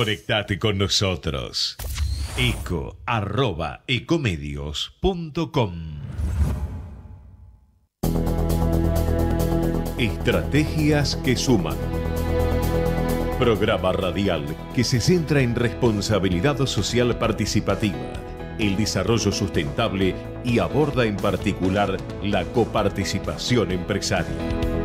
Conectate con nosotros. Eco Estrategias que suman. Programa radial que se centra en responsabilidad social participativa, el desarrollo sustentable y aborda en particular la coparticipación empresaria.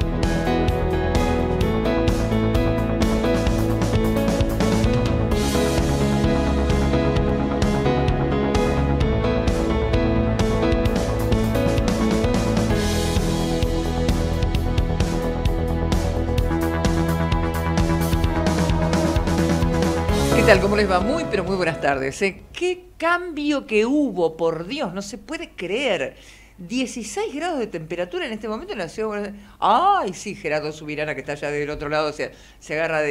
Muy, pero muy buenas tardes. ¿eh? ¿Qué cambio que hubo? Por Dios, no se puede creer. 16 grados de temperatura en este momento en la ciudad Ay, sí, Gerardo Subirana, que está allá del otro lado, se, agarra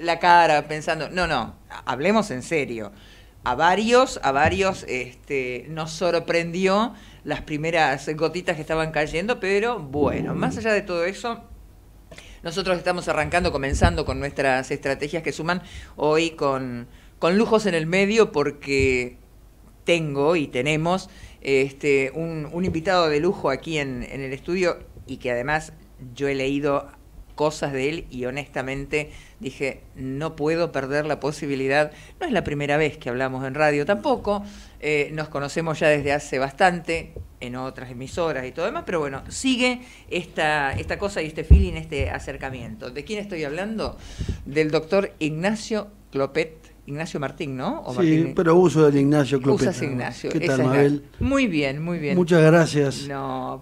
la cara pensando. No, no, hablemos en serio. A varios, a varios este, nos sorprendió las primeras gotitas que estaban cayendo, pero bueno, más allá de todo eso, nosotros estamos arrancando, comenzando con nuestras estrategias que suman hoy con con lujos en el medio porque tengo y tenemos este, un, invitado de lujo aquí en, el estudio y que además yo he leído cosas de él y honestamente dije, no puedo perder la posibilidad, no es la primera vez que hablamos en radio tampoco, eh, nos conocemos ya desde hace bastante en otras emisoras y todo demás, pero bueno, sigue esta, esta cosa y este feeling, este acercamiento. ¿De quién estoy hablando? Del doctor Ignacio Clopet Ignacio Martín, ¿no? sí, pero uso del Ignacio Clopeta. Usas Ignacio. ¿Qué tal, Mabel? Muy bien, muy bien. Muchas gracias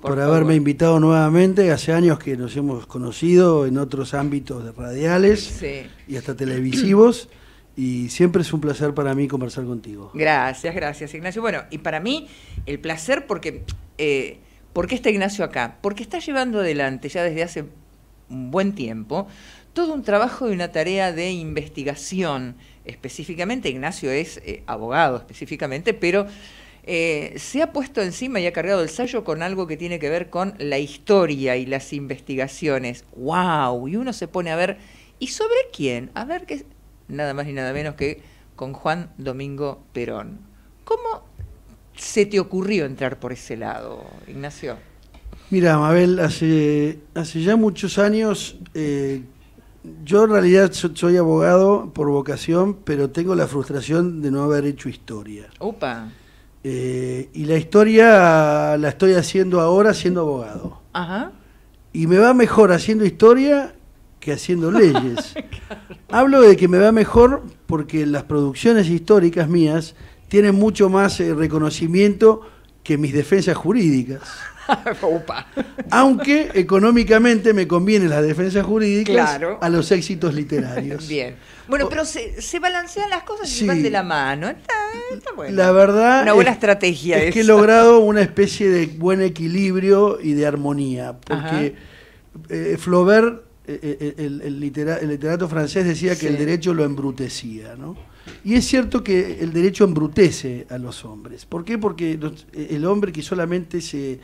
por, haberme invitado nuevamente. Hace años que nos hemos conocido en otros ámbitos radiales y hasta televisivos. Y siempre es un placer para mí conversar contigo. Gracias, gracias, Ignacio. Bueno, y para mí el placer porque... Eh, ¿Por qué está Ignacio acá? Porque está llevando adelante ya desde hace un buen tiempo todo un trabajo y una tarea de investigación específicamente, Ignacio es eh, abogado específicamente, pero eh, se ha puesto encima y ha cargado el sallo con algo que tiene que ver con la historia y las investigaciones. ¡Wow! Y uno se pone a ver, ¿y sobre quién? A ver que nada más y nada menos que con Juan Domingo Perón. ¿Cómo se te ocurrió entrar por ese lado, Ignacio? Mira, Mabel, hace, hace ya muchos años eh, yo en realidad soy abogado por vocación, pero tengo la frustración de no haber hecho historia. Eh, y la historia la estoy haciendo ahora siendo abogado. Ajá. Y me va mejor haciendo historia que haciendo leyes. Hablo de que me va mejor porque las producciones históricas mías tienen mucho más eh, reconocimiento que mis defensas jurídicas. Aunque económicamente me conviene las defensas jurídicas a los éxitos literarios. Bien. Bueno, pero se, balancean las cosas y van de la mano. La verdad. Una buena estrategia. Es que he logrado una especie de buen equilibrio y de armonía. Porque eh, Flaubert eh, eh, el, literato francés decía que el derecho lo embrutecía, ¿no? Y es cierto que el derecho embrutece a los hombres. ¿Por qué? Porque eh, el hombre que solamente se,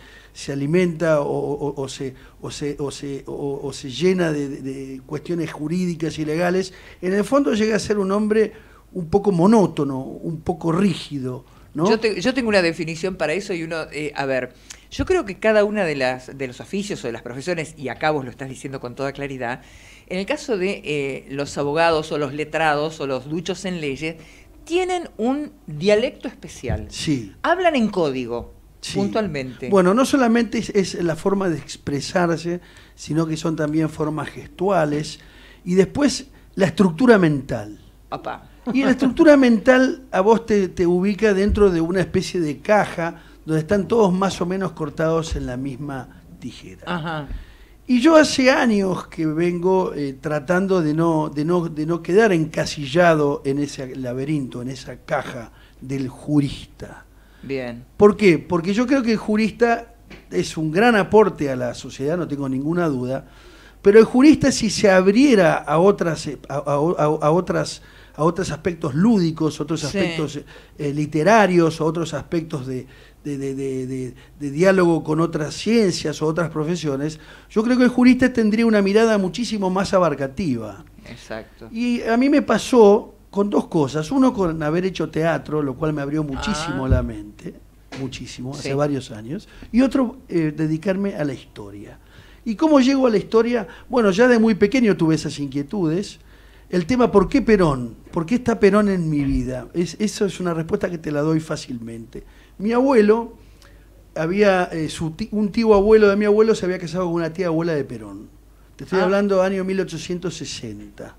alimenta o, se, se, llena de, cuestiones jurídicas y legales, en el fondo llega a ser un hombre un poco monótono, un poco rígido. ¿no? Yo, tengo una definición para eso y uno, a ver, yo creo que cada una de las de los oficios o de las profesiones, y acá vos lo estás diciendo con toda claridad, en el caso de eh, los abogados o los letrados o los duchos en leyes, tienen un dialecto especial. Sí. Hablan en código, puntualmente. Bueno, no solamente es, la forma de expresarse, sino que son también formas gestuales. Y después la estructura mental. Y la estructura mental a vos te ubica dentro de una especie de caja donde están todos más o menos cortados en la misma tijera. Y yo hace años que vengo eh, tratando de no, no, de no quedar encasillado en ese laberinto, en esa caja del jurista. Bien. ¿Por qué? Porque yo creo que el jurista es un gran aporte a la sociedad, no tengo ninguna duda, pero el jurista si se abriera a otras, eh, a, otras a otros aspectos lúdicos, otros aspectos eh, literarios, otros aspectos de, de, diálogo con otras ciencias o otras profesiones, yo creo que el jurista tendría una mirada muchísimo más abarcativa. Exacto. Y a mí me pasó con dos cosas. Uno, con haber hecho teatro, lo cual me abrió muchísimo ah. la mente, muchísimo, hace varios años. Y otro, eh, dedicarme a la historia. ¿Y cómo llego a la historia? Bueno, ya de muy pequeño tuve esas inquietudes. El tema, ¿por qué Perón? ¿Por qué está Perón en mi vida? Esa eso es una respuesta que te la doy fácilmente. Mi abuelo, había eh, un tío abuelo de mi abuelo se había casado con una tía abuela de Perón. Te estoy ah. hablando hablando año 1860.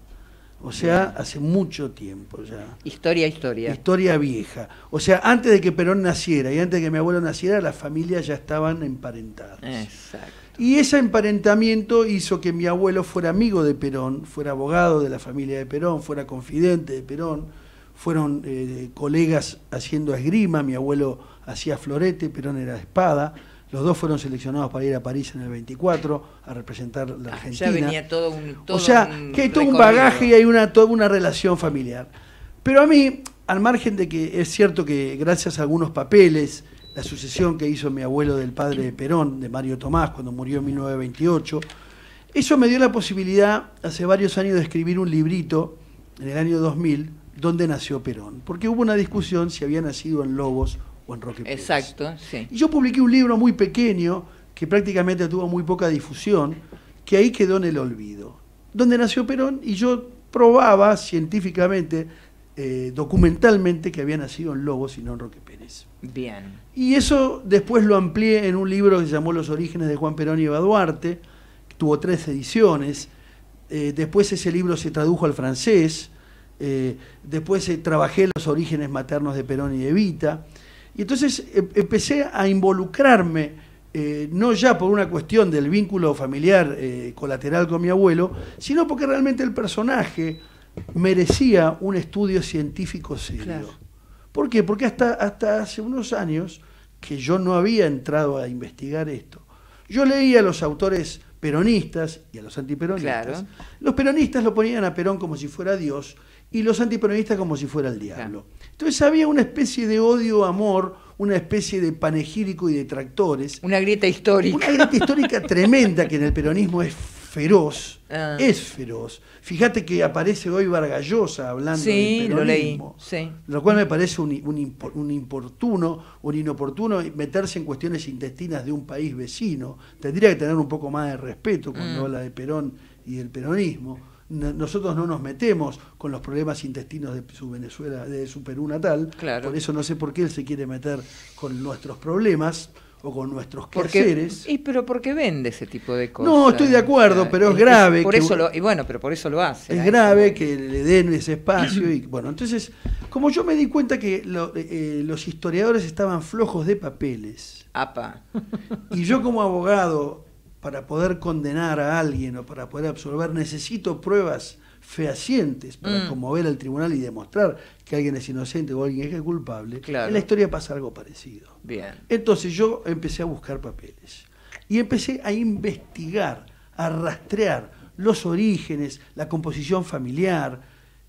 O sea, hace mucho tiempo ya. Historia, historia. Historia vieja. O sea, antes de que Perón naciera y antes de que mi abuelo naciera, las familias ya estaban emparentadas. Exacto. Y ese emparentamiento hizo que mi abuelo fuera amigo de Perón, fuera abogado de la familia de Perón, fuera confidente de Perón, fueron eh, colegas haciendo esgrima, mi abuelo hacía florete, Perón era espada, los dos fueron seleccionados para ir a París en el 24 a representar la ah, Argentina. ya venía todo un todo O sea, que hay todo un bagaje y hay una, toda una relación familiar. Pero a mí, al margen de que es cierto que gracias a algunos papeles, la sucesión que hizo mi abuelo del padre de Perón, de Mario Tomás, cuando murió en 1928. Eso me dio la posibilidad hace varios años de escribir un librito en el año 2000 donde nació Perón, porque hubo una discusión si había nacido en Lobos o en Roque Pérez. Exacto, sí. Y yo publiqué un libro muy pequeño que prácticamente tuvo muy poca difusión, que ahí quedó en el olvido, donde nació Perón y yo probaba científicamente, eh, documentalmente, que había nacido en Lobos y no en Roque Pérez. Bien. Y eso después lo amplié en un libro que se llamó Los orígenes de Juan Perón y Eva Duarte, tuvo tres ediciones. Eh, después ese libro se tradujo al francés. Eh, después eh, trabajé los orígenes maternos de Perón y de Evita. Y entonces em, empecé a involucrarme, no ya por una cuestión del vínculo familiar colateral con mi abuelo, sino porque realmente el personaje merecía un estudio científico serio. ¿Por qué? Porque hasta, hasta hace unos años que yo no había entrado a investigar esto. Yo leía a los autores peronistas y a los antiperonistas. Los peronistas lo ponían a Perón como si fuera Dios y los antiperonistas como si fuera el diablo. Entonces había una especie de odio-amor, una especie de panegírico y detractores. Una grieta histórica. Una grieta histórica tremenda que en el peronismo es feroz, ah. es feroz. Fíjate que aparece hoy Vargallosa hablando de del peronismo, lo, leí. lo cual me parece un, importuno, un inoportuno meterse en cuestiones intestinas de un país vecino. Tendría que tener un poco más de respeto cuando mm. habla de Perón y del peronismo. Nosotros no nos metemos con los problemas intestinos de su Venezuela, de su Perú natal. Por eso no sé por qué él se quiere meter con nuestros problemas o con nuestros porque, Y pero porque vende ese tipo de cosas. No, estoy de acuerdo, ah, pero es, grave. por eso y bueno, pero por eso lo hace. Es grave que le den ese espacio. y Bueno, entonces, como yo me di cuenta que eh, eh, los historiadores estaban flojos de papeles. Apa. y yo como abogado, para poder condenar a alguien o para poder absolver, necesito pruebas fehacientes para mm. conmover al tribunal y demostrar que alguien es inocente o alguien es culpable, en la historia pasa algo parecido. Bien. Entonces yo empecé a buscar papeles y empecé a investigar, a rastrear los orígenes, la composición familiar.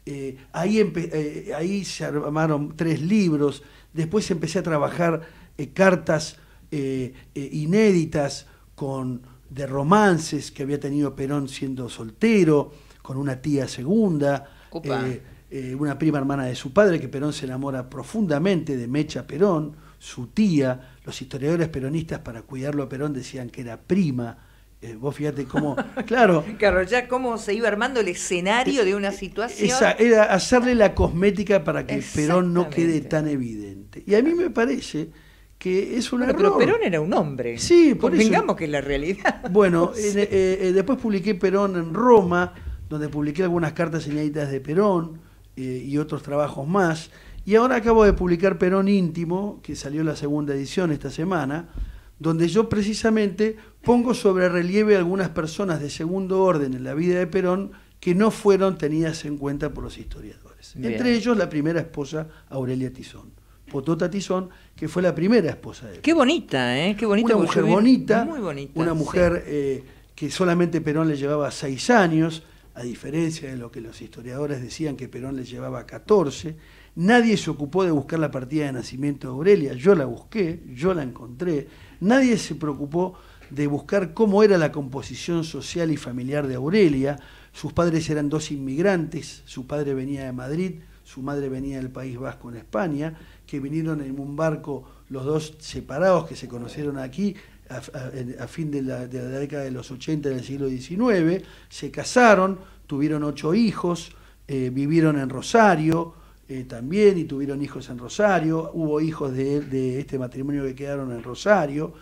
Eh, ahí, eh, ahí se armaron tres libros, después empecé a trabajar eh, cartas inéditas con de romances que había tenido Perón siendo soltero, con una tía segunda, eh, eh, una prima hermana de su padre, que Perón se enamora profundamente de Mecha Perón, su tía. Los historiadores peronistas para cuidarlo a Perón decían que era prima. Eh, vos fíjate cómo, claro. claro, ya cómo se iba armando el escenario de una situación. Esa, era hacerle la cosmética para que Perón no quede tan evidente. Y a mí me parece es un Pero Perón era un hombre. Sí, por que es la realidad. Bueno, eh, eh, después publiqué Perón en Roma, donde publiqué algunas cartas inéditas de Perón eh, y otros trabajos más. Y ahora acabo de publicar Perón Íntimo, que salió en la segunda edición esta semana, donde yo precisamente pongo sobre relieve algunas personas de segundo orden en la vida de Perón que no fueron tenidas en cuenta por los historiadores. Entre ellos la primera esposa, Aurelia Tizón. Potota Tizón, que fue la primera esposa de él. Qué bonita, ¿eh? Qué bonita. Una mujer bonita, Una mujer eh, que solamente Perón le llevaba seis años, a diferencia de lo que los historiadores decían que Perón le llevaba 14. Nadie se ocupó de buscar la partida de nacimiento de Aurelia. Yo la busqué, yo la encontré. Nadie se preocupó de buscar cómo era la composición social y familiar de Aurelia. Sus padres eran dos inmigrantes, su padre venía de Madrid, su madre venía del País Vasco en España, que vinieron en un barco los dos separados que se conocieron aquí a, fin de la, década de los 80 del siglo XIX, se casaron, tuvieron ocho hijos, eh, vivieron en Rosario eh, también y tuvieron hijos en Rosario, hubo hijos de, de este matrimonio que quedaron en Rosario,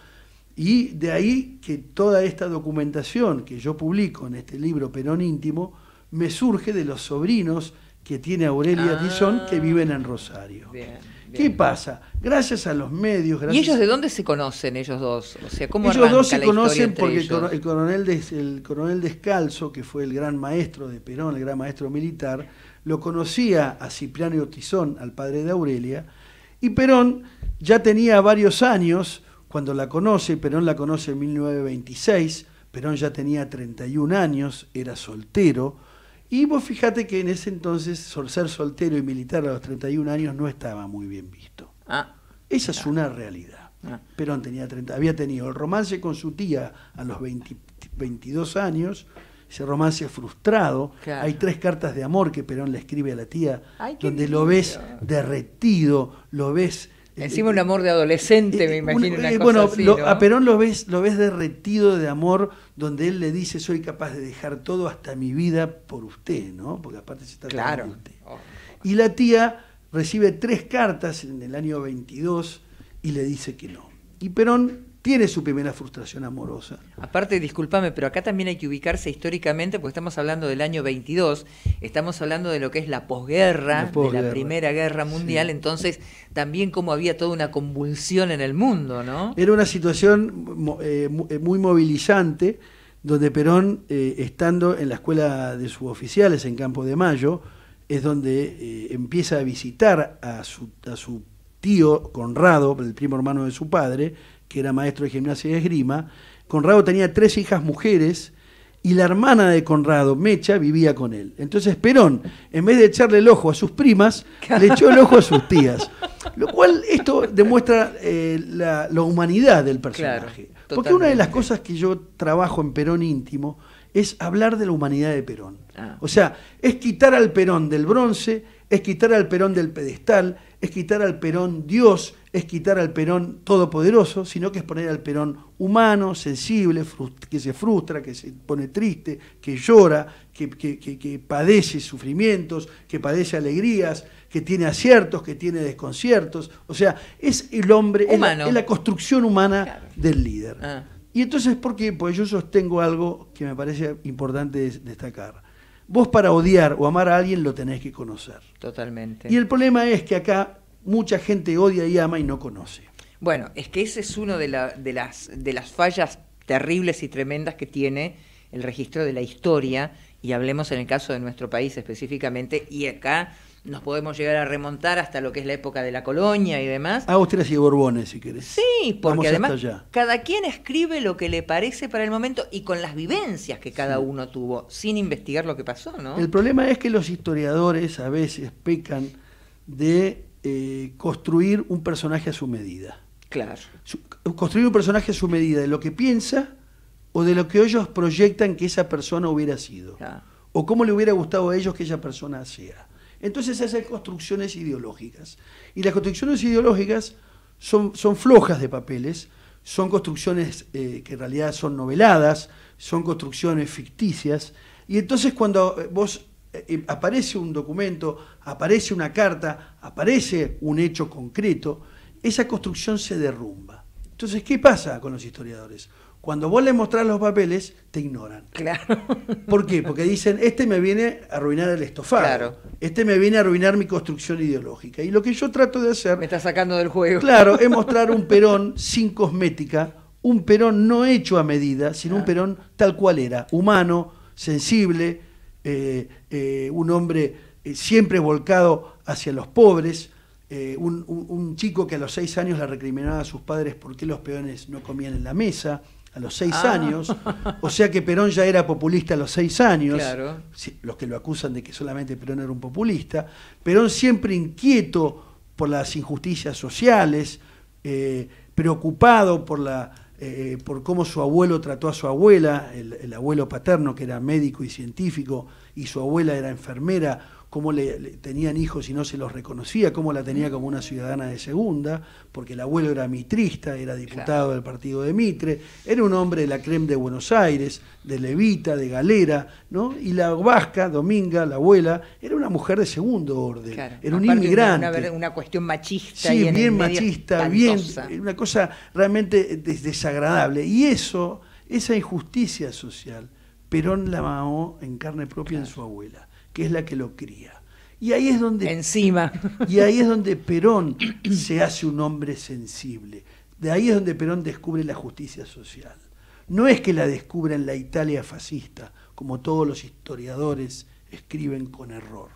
y de ahí que toda esta documentación que yo publico en este libro Perón Íntimo me surge de los sobrinos, que tiene Aurelia Tizón, ah, que viven en Rosario. ¿Qué pasa? Gracias a los medios... ¿Y ellos de dónde se conocen, ellos dos? O sea, ¿cómo ellos dos se conocen porque El, coronel el coronel Descalzo, que fue el gran maestro de Perón, el gran maestro militar, lo conocía a Cipriano Tizón, al padre de Aurelia, y Perón ya tenía varios años cuando la conoce, Perón la conoce en 1926, Perón ya tenía 31 años, era soltero, y vos fíjate que en ese entonces ser soltero y militar a los 31 años no estaba muy bien visto. Ah. Esa es una realidad. Ah. Perón tenía 30, había tenido el romance con su tía a los 22 años, ese romance frustrado. Hay tres cartas de amor que Perón le escribe a la tía, donde lo ves derretido, lo ves eh, Encima eh, un amor de adolescente, eh, me imagino. Una, cosa bueno, a Perón lo ves, lo ves derretido de amor, donde él le dice, soy capaz de dejar todo hasta mi vida por usted, ¿no? Porque aparte se está claro. usted. Oh, y la tía recibe tres cartas en el año 22 y le dice que no. Y Perón tiene su primera frustración amorosa. Aparte, discúlpame, pero acá también hay que ubicarse históricamente, porque estamos hablando del año 22, estamos hablando de lo que es la posguerra, de la Primera Guerra Mundial, entonces también como había toda una convulsión en el mundo, ¿no? Era una situación eh, eh, muy movilizante, donde Perón, eh, estando en la escuela de sus oficiales en Campo de Mayo, es donde empieza a visitar a su, a su tío Conrado, el primo hermano de su padre, que era maestro de gimnasia y esgrima. Conrado tenía tres hijas mujeres y la hermana de Conrado, Mecha, vivía con él. Entonces Perón, en vez de echarle el ojo a sus primas, le echó el ojo a sus tías. Lo cual esto demuestra eh, la, humanidad del personaje. Porque una de las cosas que yo trabajo en Perón íntimo es hablar de la humanidad de Perón. Ah. O sea, es quitar al Perón del bronce, es quitar al Perón del pedestal, es quitar al Perón Dios, es quitar al Perón todopoderoso, sino que es poner al Perón humano, sensible, que se frustra, que se pone triste, que llora, que, padece sufrimientos, que padece alegrías, que tiene aciertos, que tiene desconciertos. O sea, es el hombre, es la, construcción humana del líder. Ah. Y entonces, ¿por qué? Pues yo sostengo algo que me parece importante destacar. Vos para odiar o amar a alguien lo tenés que conocer. Totalmente. Y el problema es que acá mucha gente odia y ama y no conoce. Bueno, es que ese es uno de, las, de las fallas terribles y tremendas que tiene el registro de la historia, y hablemos en el caso de nuestro país específicamente, y acá nos podemos llegar a remontar hasta lo que es la época de la colonia y demás. Austrias ah, y Borbones, si querés. Sí, porque además cada quien escribe lo que le parece para el momento y con las vivencias que cada uno tuvo, sin investigar lo que pasó, ¿no? El problema es que los historiadores a veces pecan de eh, construir un personaje a su medida. Claro. construir un personaje a su medida de lo que piensa o de lo que ellos proyectan que esa persona hubiera sido. O cómo le hubiera gustado a ellos que esa persona sea. Entonces esas construcciones ideológicas. Y las construcciones ideológicas son, son flojas de papeles, son construcciones eh, que en realidad son noveladas, son construcciones ficticias. Y entonces cuando eh, vos aparece un documento, aparece una carta, aparece un hecho concreto, esa construcción se derrumba. Entonces, ¿qué pasa con los historiadores? Cuando vos les mostrás los papeles, te ignoran. Claro. ¿Por qué? Porque dicen, este me viene a arruinar el estofado. Este me viene a arruinar mi construcción ideológica. Y lo que yo trato de hacer. Me está sacando del juego. Claro, es mostrar un perón sin cosmética, un perón no hecho a medida, sino un ah. perón tal cual era, humano, sensible, eh, eh, un hombre eh, siempre volcado hacia los pobres, eh, un, chico que a los seis años le recriminaba a sus padres porque los peones no comían en la mesa, a los seis ah. años, o sea que Perón ya era populista a los seis años, los que lo acusan de que solamente Perón era un populista, Perón siempre inquieto por las injusticias sociales, preocupado por por cómo su abuelo trató a su abuela, el, abuelo paterno que era médico y científico, y su abuela era enfermera, cómo le, tenían hijos y no se los reconocía, cómo la tenía como una ciudadana de segunda, porque el abuelo era mitrista, era diputado del partido de Mitre, era un hombre de la creme de Buenos Aires, de Levita, de Galera, ¿no? Y la vasca, Dominga, la abuela, era una mujer de segundo orden, era un inmigrante. Una, una, cuestión machista. Sí, bien machista, bien, una cosa realmente desagradable. Y eso, esa injusticia social, Perón la mamó en carne propia en su abuela, que es la que lo cría. Y ahí es donde. Encima. Y ahí es donde Perón se hace un hombre sensible. De ahí es donde Perón descubre la justicia social. No es que la descubra en la Italia fascista, como todos los historiadores escriben con error.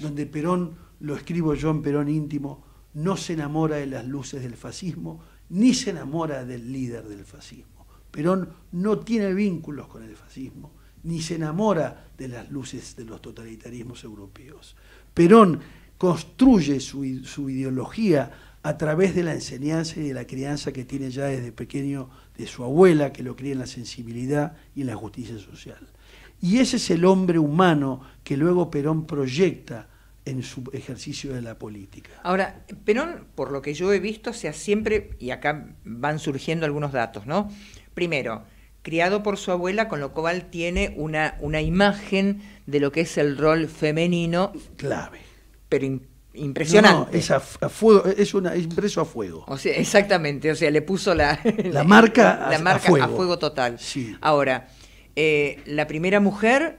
Donde Perón, lo escribo yo en Perón íntimo, no se enamora de las luces del fascismo, ni se enamora del líder del fascismo. Perón no tiene vínculos con el fascismo, ni se enamora de las luces de los totalitarismos europeos. Perón construye su, ideología a través de la enseñanza y de la crianza que tiene ya desde pequeño de su abuela, que lo cría en la sensibilidad y en la justicia social. Y ese es el hombre humano que luego Perón proyecta en su ejercicio de la política. Ahora, Perón, por lo que yo he visto, se ha siempre, y acá van surgiendo algunos datos, ¿no? primero, criado por su abuela, con lo cual tiene una, una imagen de lo que es el rol femenino. Clave. Pero impresionante. No, es, fuego, es una impreso a fuego. O sea, exactamente, o sea, le puso la, marca, a, la marca a, fuego. total. Ahora, eh, la primera mujer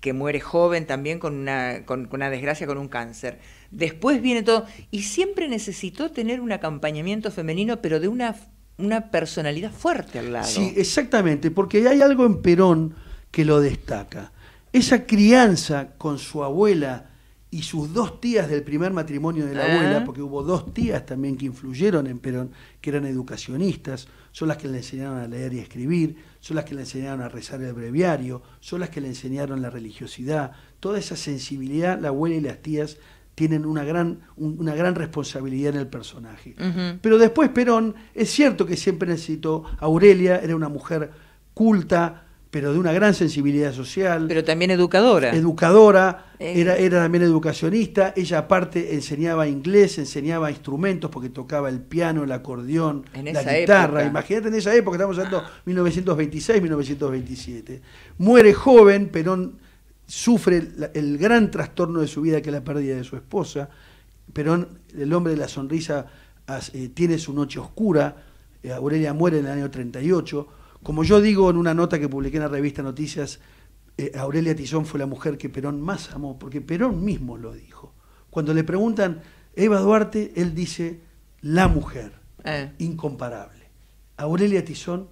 que muere joven también con una, con una desgracia, con un cáncer. Después viene todo, y siempre necesitó tener un acompañamiento femenino, pero de una una personalidad fuerte al lado. Sí, exactamente, porque hay algo en Perón que lo destaca. Esa crianza con su abuela y sus dos tías del primer matrimonio de la abuela, porque hubo dos tías también que influyeron en Perón, que eran educacionistas, son las que le enseñaron a leer y escribir, son las que le enseñaron a rezar el breviario, son las que le enseñaron la religiosidad, toda esa sensibilidad la abuela y las tías tienen una gran, una gran responsabilidad en el personaje. Pero después Perón, es cierto que siempre necesitó, Aurelia era una mujer culta, pero de una gran sensibilidad social. Pero también educadora. Educadora, eh. era, era también educacionista. Ella aparte enseñaba inglés, enseñaba instrumentos porque tocaba el piano, el acordeón, en la guitarra. Imagínate en esa época, estamos hablando 1926, 1927. Muere joven, Perón sufre el, gran trastorno de su vida que es la pérdida de su esposa. Perón, el hombre de la sonrisa, eh, tiene su noche oscura. Eh, Aurelia muere en el año 38. Como yo digo en una nota que publiqué en la revista Noticias, eh, Aurelia Tizón fue la mujer que Perón más amó, porque Perón mismo lo dijo. Cuando le preguntan Eva Duarte, él dice la mujer, incomparable. Aurelia Tizón,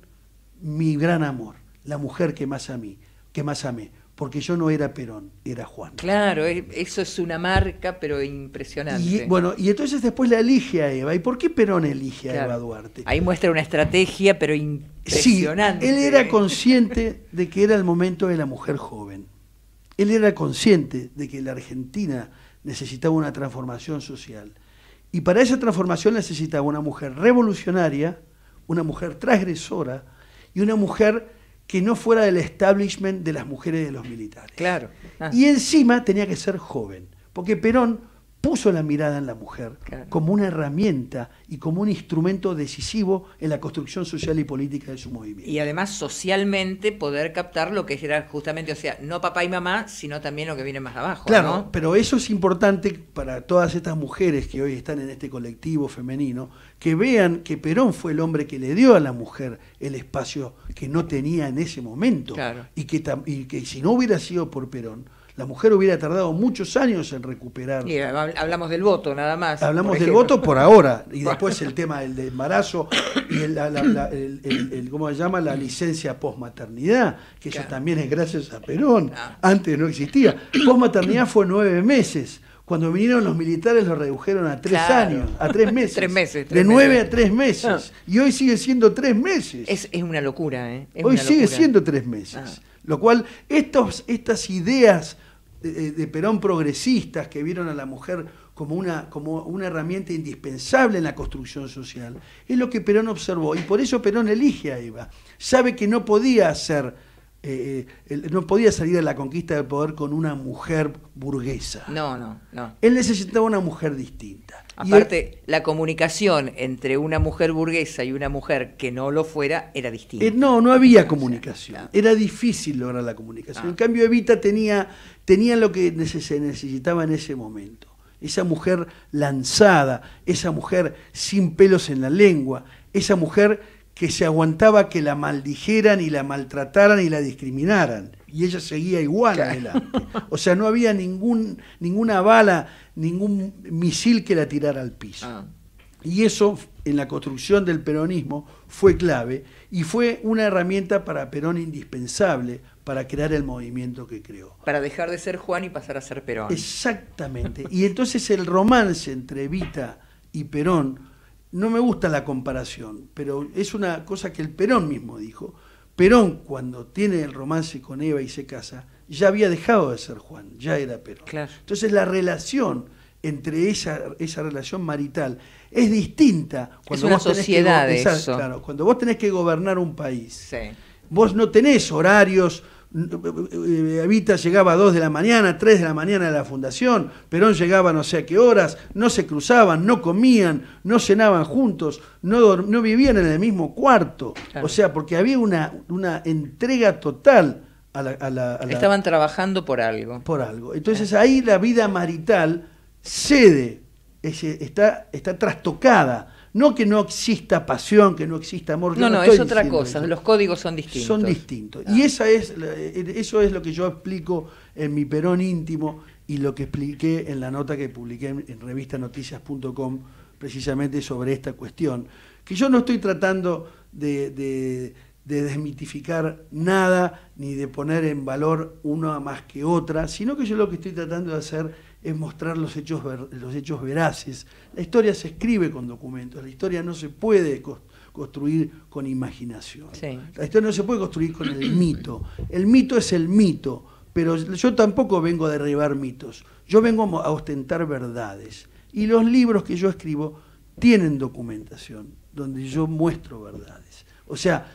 mi gran amor, la mujer que más a mí, que más amé porque yo no era Perón, era Juan. Claro, e, eso es una marca, pero impresionante. Y, bueno, y entonces después la elige a Eva. ¿Y por qué Perón elige a Eva Duarte? Ahí muestra una estrategia, pero impresionante. Sí, él era consciente de que era el momento de la mujer joven. Él era consciente de que la Argentina necesitaba una transformación social. Y para esa transformación necesitaba una mujer revolucionaria, una mujer transgresora y una mujer que no fuera del establishment de las mujeres de los militares. Claro. Ah. Y encima tenía que ser joven, porque Perón puso la mirada en la mujer como una herramienta y como un instrumento decisivo en la construcción social y política de su movimiento. Y además socialmente poder captar lo que era justamente, o sea, no papá y mamá, sino también lo que viene más abajo. Claro, pero eso es importante para todas estas mujeres que hoy están en este colectivo femenino, que vean que Perón fue el hombre que le dio a la mujer el espacio que no tenía en ese momento claro. y que si no hubiera sido por Perón, la mujer hubiera tardado muchos años en recuperar. hablamos del voto, nada más. Hablamos del voto por ahora, y después el tema del embarazo y el, la, la, llama? La licencia posmaternidad, que eso también es gracias a Perón, ah. antes no existía. Posmaternidad fue nueve meses. Cuando vinieron los militares lo redujeron a tres años, a tres meses. de nueve a tres meses. Ah. Y hoy sigue siendo tres meses. Es, una locura, ¿eh? hoy sigue siendo tres meses. Ah. Lo cual, estas ideas de, Perón progresistas que vieron a la mujer como una, como una herramienta indispensable en la construcción social, es lo que Perón observó. Y por eso Perón elige a Eva. Sabe que no podía hacer eh, eh, no podía salir a la conquista del poder con una mujer burguesa. No, no, no. Él necesitaba una mujer distinta. Aparte, la comunicación entre una mujer burguesa y una mujer que no lo fuera era distinta. Eh, no, no había comunicación. Era difícil lograr la comunicación. Ah. En cambio, Evita tenía, tenía lo que se necesitaba en ese momento. Esa mujer lanzada, esa mujer sin pelos en la lengua, esa mujer que se aguantaba que la maldijeran y la maltrataran y la discriminaran. Y ella seguía igual adelante. O sea, no había ningún, ninguna bala, ningún misil que la tirara al piso. Ah. Y eso en la construcción del peronismo fue clave y fue una herramienta para Perón indispensable para crear el movimiento que creó. Para dejar de ser Juan y pasar a ser Perón. Exactamente. Y entonces el romance entre Vita y Perón no me gusta la comparación, pero es una cosa que el Perón mismo dijo. Perón, cuando tiene el romance con Eva y se casa, ya había dejado de ser Juan, ya era Perón. Claro. Entonces la relación entre esa, esa relación marital es distinta cuando es una vos cuando vos tenés que gobernar un país. Vos no tenés horarios, eh, Evita llegaba a 2 de la mañana, 3 de la mañana a la fundación, Perón llegaba no sé a qué horas, no se cruzaban, no comían, no cenaban juntos, no, no vivían en el mismo cuarto. O sea, porque había una, una entrega total a la, Estaban trabajando por algo. Por algo. Entonces ahí la vida marital cede, está, está trastocada no que no exista pasión, que no exista amor. No, no, es otra cosa, los códigos son distintos. Son distintos. Ah. Y esa es, eso es lo que yo explico en mi perón íntimo y lo que expliqué en la nota que publiqué en, revista revistanoticias.com precisamente sobre esta cuestión. Que yo no estoy tratando de, de, desmitificar nada ni de poner en valor una más que otra, sino que yo lo que estoy tratando de hacer es mostrar los hechos, los hechos veraces. La historia se escribe con documentos, la historia no se puede construir con imaginación. La historia no se puede construir con el mito. El mito es el mito, pero yo tampoco vengo a derribar mitos, yo vengo a ostentar verdades. Y los libros que yo escribo tienen documentación, donde yo muestro verdades. O sea,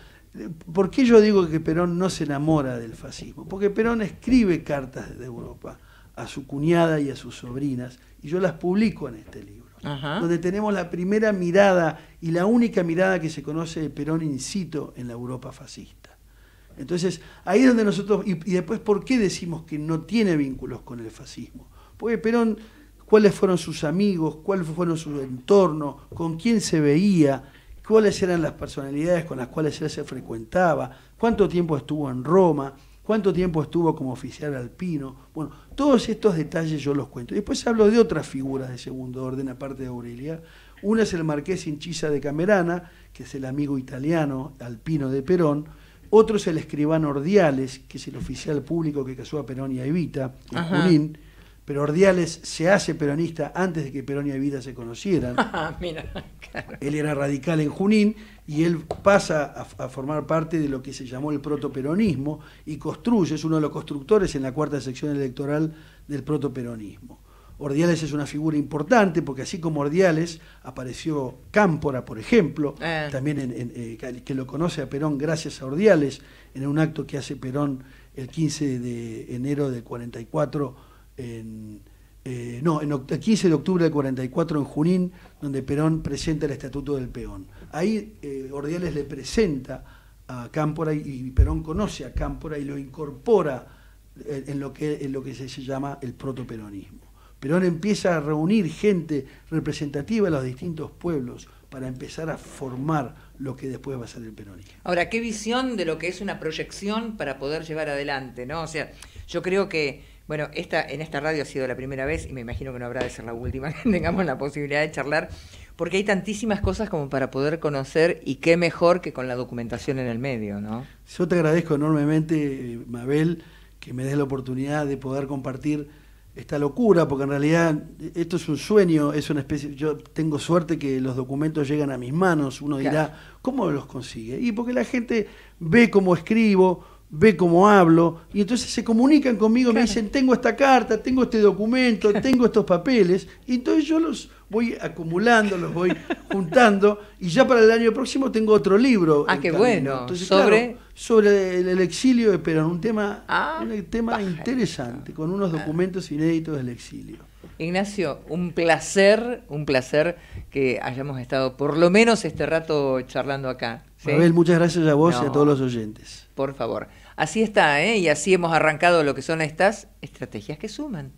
¿por qué yo digo que Perón no se enamora del fascismo? Porque Perón escribe cartas de Europa a su cuñada y a sus sobrinas, y yo las publico en este libro, donde tenemos la primera mirada y la única mirada que se conoce de Perón incito en la Europa fascista. Entonces, ahí es donde nosotros, y, después, ¿por qué decimos que no tiene vínculos con el fascismo? Porque Perón, cuáles fueron sus amigos, cuáles fueron su entorno, con quién se veía, cuáles eran las personalidades con las cuales él se frecuentaba, cuánto tiempo estuvo en Roma, cuánto tiempo estuvo como oficial alpino. Bueno, todos estos detalles yo los cuento. Después hablo de otras figuras de segundo orden, aparte de Aurelia. Una es el marqués Inchisa de Camerana, que es el amigo italiano alpino de Perón. Otro es el escribano Ordiales, que es el oficial público que casó a Perón y a Evita, en Junín. Pero Ordiales se hace peronista antes de que Perón y Evita se conocieran. Él era radical en Junín y él pasa a, formar parte de lo que se llamó el protoperonismo y construye, es uno de los constructores en la cuarta sección electoral del protoperonismo. Ordiales es una figura importante porque así como Ordiales apareció Cámpora, por ejemplo, eh. también eh, que lo conoce a Perón gracias a Ordiales en un acto que hace Perón el 15 de enero del 44 eh, no, el 15 de octubre del 44 en Junín, donde Perón presenta el Estatuto del Peón. Ahí eh, Ordiales le presenta a Cámpora y Perón conoce a Cámpora y lo incorpora en lo que, se llama el protoperonismo. Perón empieza a reunir gente representativa de los distintos pueblos para empezar a formar lo que después va a ser el peronismo. Ahora, qué visión de lo que es una proyección para poder llevar adelante, ¿no? O sea, yo creo que, bueno, esta, en esta radio ha sido la primera vez, y me imagino que no habrá de ser la última que tengamos la posibilidad de charlar porque hay tantísimas cosas como para poder conocer y qué mejor que con la documentación en el medio, ¿no? Yo te agradezco enormemente, Mabel, que me des la oportunidad de poder compartir esta locura, porque en realidad esto es un sueño, es una especie, yo tengo suerte que los documentos llegan a mis manos, uno dirá, ¿cómo los consigue? Y porque la gente ve cómo escribo, ve cómo hablo, y entonces se comunican conmigo, me dicen, tengo esta carta, tengo este documento, tengo estos papeles, y entonces yo los voy acumulando, los voy juntando, y ya para el año próximo tengo otro libro. Ah, qué bueno. sobre sobre el, exilio de Perón, un tema, ah, un tema interesante, con unos ah. documentos inéditos del exilio. Ignacio, un placer, un placer que hayamos estado por lo menos este rato charlando acá. muchas gracias a vos y a todos los oyentes. Por favor. Así está, ¿eh? y así hemos arrancado lo que son estas estrategias que suman.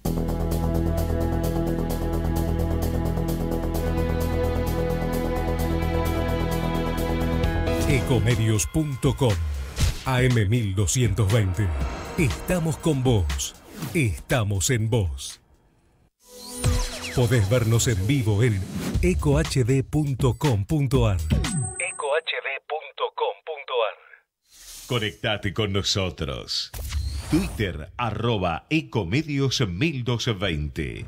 Ecomedios.com AM1220. Estamos con vos. Estamos en vos. Podés vernos en vivo en ecohd.com.ar. Conectate con nosotros. Twitter arroba Ecomedios 1220.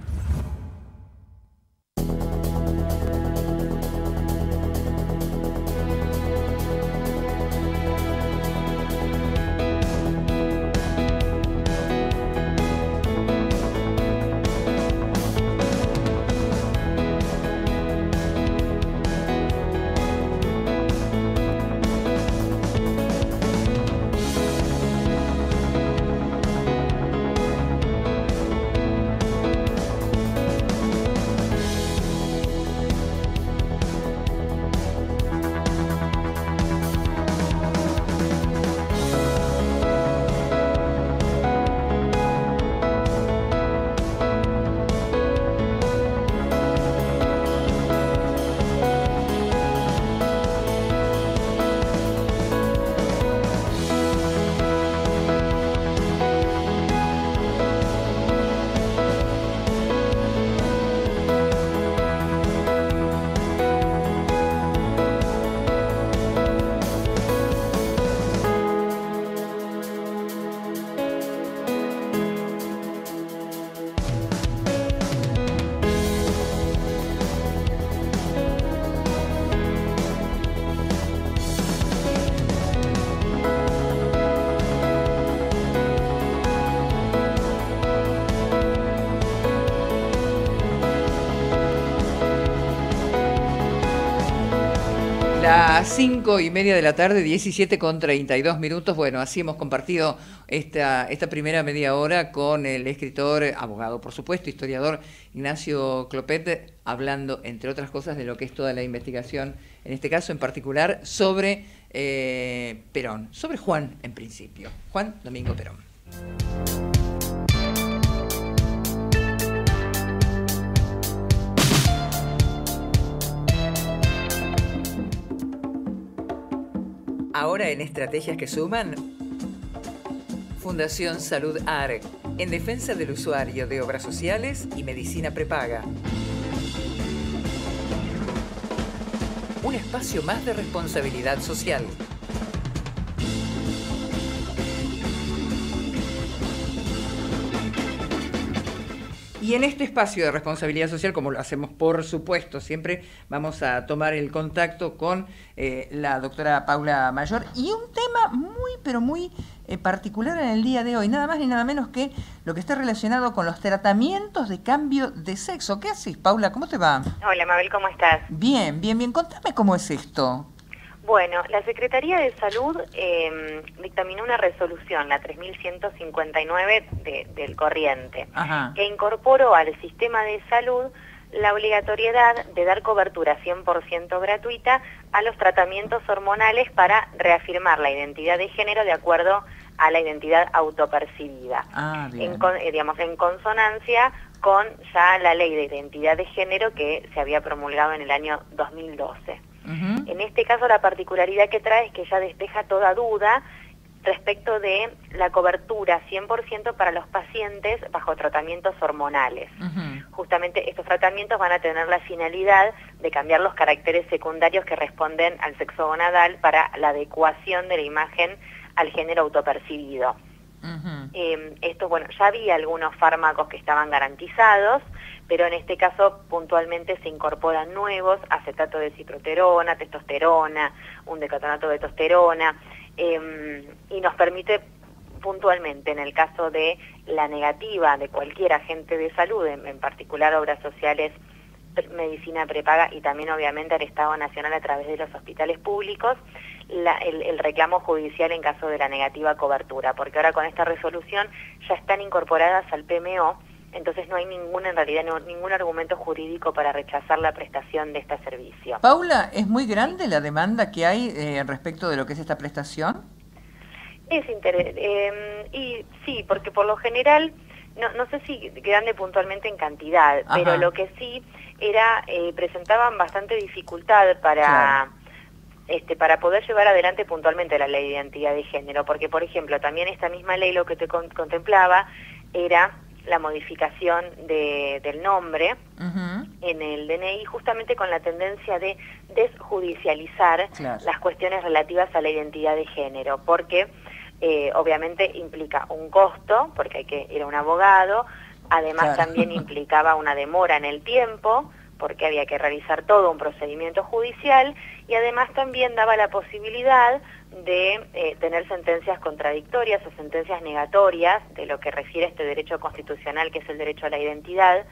Cinco y media de la tarde, 17 con 32 minutos. Bueno, así hemos compartido esta, primera media hora con el escritor, abogado, por supuesto, historiador Ignacio Clopet, hablando, entre otras cosas, de lo que es toda la investigación, en este caso en particular, sobre eh, Perón, sobre Juan en principio, Juan Domingo Perón. Ahora en Estrategias que Suman, Fundación Salud AR, en defensa del usuario de obras sociales y medicina prepaga. Un espacio más de responsabilidad social. Y en este espacio de responsabilidad social, como lo hacemos por supuesto siempre, vamos a tomar el contacto con eh, la doctora Paula Mayor y un tema muy, pero muy eh, particular en el día de hoy, nada más ni nada menos que lo que está relacionado con los tratamientos de cambio de sexo. ¿Qué haces, Paula? ¿Cómo te va? Hola, Mabel, ¿cómo estás? Bien, bien, bien. Contame cómo es esto. Bueno, la Secretaría de Salud em, dictaminó una resolución, la 3159 del corriente, que incorporó al sistema de salud la obligatoriedad de dar cobertura 100% gratuita a los tratamientos hormonales para reafirmar la identidad de género de acuerdo a la identidad autopercibida. Ah, eh, digamos, en consonancia con ya la ley de identidad de género que se había promulgado en el año 2012. En este caso la particularidad que trae es que ya despeja toda duda respecto de la cobertura 100% para los pacientes bajo tratamientos hormonales. Justamente estos tratamientos van a tener la finalidad de cambiar los caracteres secundarios que responden al sexo gonadal para la adecuación de la imagen al género autopercibido. Em, esto, bueno, ya había algunos fármacos que estaban garantizados, pero en este caso puntualmente se incorporan nuevos, acetato de ciproterona, testosterona, un decatonato de testosterona, em, y nos permite puntualmente en el caso de la negativa de cualquier agente de salud, en particular obras sociales, medicina prepaga y también obviamente al Estado Nacional a través de los hospitales públicos, el, reclamo judicial en caso de la negativa cobertura, porque ahora con esta resolución ya están incorporadas al PMO, entonces no hay ningún, en realidad, ningún argumento jurídico para rechazar la prestación de este servicio. Paula, ¿es muy grande la demanda que hay eh, respecto de lo que es esta prestación? Es interesante, em, y sí, porque por lo general... No, no, sé si grande puntualmente en cantidad, pero lo que sí era, eh, presentaban bastante dificultad para... Este, para poder llevar adelante puntualmente la ley de identidad de género, porque por ejemplo también esta misma ley lo que te contemplaba era la modificación del nombre en el DNI, justamente con la tendencia de desjudicializar las cuestiones relativas a la identidad de género, porque eh, obviamente implica un costo, porque hay que ir a un abogado, además también implicaba una demora en el tiempo, porque había que realizar todo un procedimiento judicial y además también daba la posibilidad de eh, tener sentencias contradictorias o sentencias negatorias de lo que refiere este derecho constitucional que es el derecho a la identidad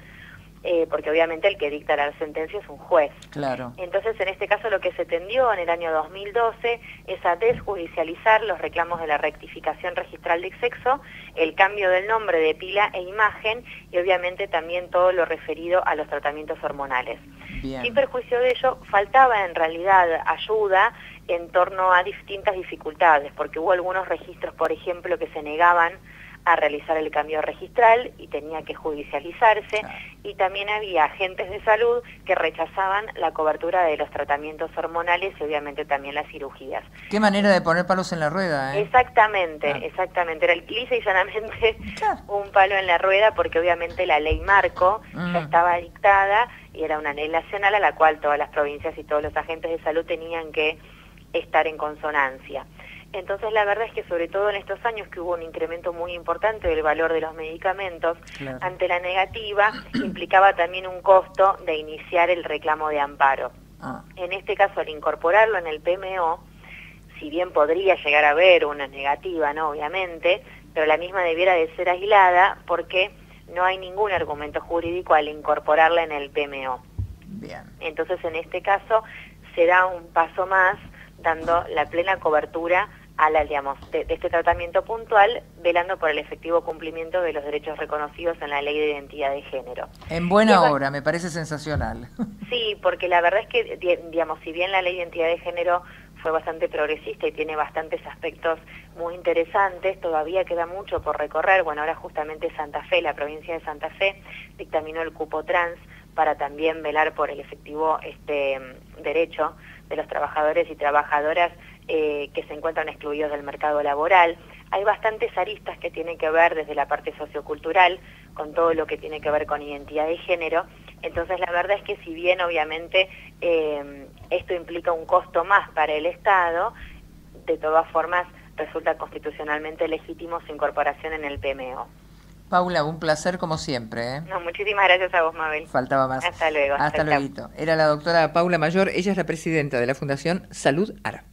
eh, porque obviamente el que dicta la sentencia es un juez. Claro. Entonces, en este caso, lo que se tendió en el año 2012 es a desjudicializar los reclamos de la rectificación registral de sexo, el cambio del nombre de pila e imagen y obviamente también todo lo referido a los tratamientos hormonales. Sin perjuicio de ello, faltaba en realidad ayuda en torno a distintas dificultades, porque hubo algunos registros, por ejemplo, que se negaban a realizar el cambio registral y tenía que judicializarse y también había agentes de salud que rechazaban la cobertura de los tratamientos hormonales y obviamente también las cirugías. Qué manera de poner palos en la rueda, ¿eh? Exactamente, exactamente. Era el lisa y llanamente un palo en la rueda porque obviamente la ley marco ya mm. estaba dictada y era una ley nacional a la cual todas las provincias y todos los agentes de salud tenían que estar en consonancia. Entonces la verdad es que sobre todo en estos años que hubo un incremento muy importante del valor de los medicamentos, ante la negativa implicaba también un costo de iniciar el reclamo de amparo. Ah. En este caso al incorporarlo en el PMO, si bien podría llegar a haber una negativa, ¿no? Obviamente, pero la misma debiera de ser aislada porque no hay ningún argumento jurídico al incorporarla en el PMO. Entonces en este caso será un paso más dando la plena cobertura a la, digamos, de, este tratamiento puntual, velando por el efectivo cumplimiento de los derechos reconocidos en la ley de identidad de género. En buena hora, me parece sensacional. Sí, porque la verdad es que, digamos, si bien la ley de identidad de género fue bastante progresista y tiene bastantes aspectos muy interesantes, todavía queda mucho por recorrer. Bueno, ahora justamente Santa Fe, la provincia de Santa Fe, dictaminó el cupo trans para también velar por el efectivo este derecho de los trabajadores y trabajadoras eh, que se encuentran excluidos del mercado laboral. Hay bastantes aristas que tienen que ver desde la parte sociocultural, con todo lo que tiene que ver con identidad de género. Entonces la verdad es que si bien obviamente eh, esto implica un costo más para el Estado, de todas formas resulta constitucionalmente legítimo su incorporación en el PMO. Paula, un placer como siempre. ¿eh? muchísimas gracias a vos, Mabel. Faltaba más. Hasta luego. Hasta, hasta luego. Era la doctora Paula Mayor, ella es la presidenta de la Fundación Salud Ara.